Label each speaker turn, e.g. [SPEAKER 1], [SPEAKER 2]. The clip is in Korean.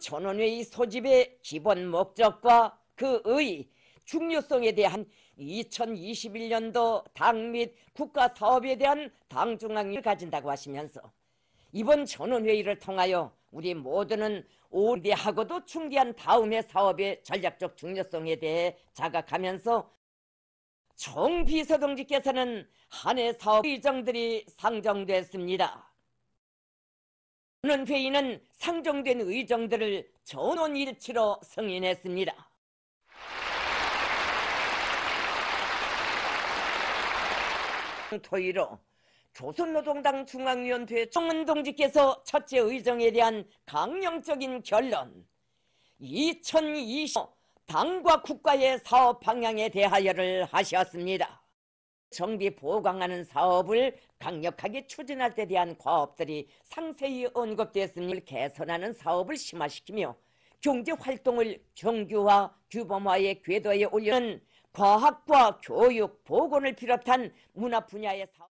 [SPEAKER 1] 전원회의 소집의 기본 목적과 그의 중요성에 대한 2021년도 당 및 국가 사업에 대한 당 중앙을 가진다고 하시면서 이번 전원회의를 통하여 우리 모두는 오대하고도 충대한 다음의 사업의 전략적 중요성에 대해 자각하면서 정비서동지께서는 한해 사업 의정들이 상정됐습니다. 논회의는 상정된 의정들을 전원일치로 승인했습니다. 토의로 조선노동당 중앙위원회 총은동지께서 첫째 의정에 대한 강령적인 결론 2020 당과 국가의 사업 방향에 대하여를 하셨습니다. 정비 보강하는 사업을 강력하게 추진할 때 대한 과업들이 상세히 언급되었음을 개선하는 사업을 심화시키며 경제 활동을 정규화, 규범화의 궤도에 올려는 과학과 교육, 보건을 비롯한 문화 분야의 사업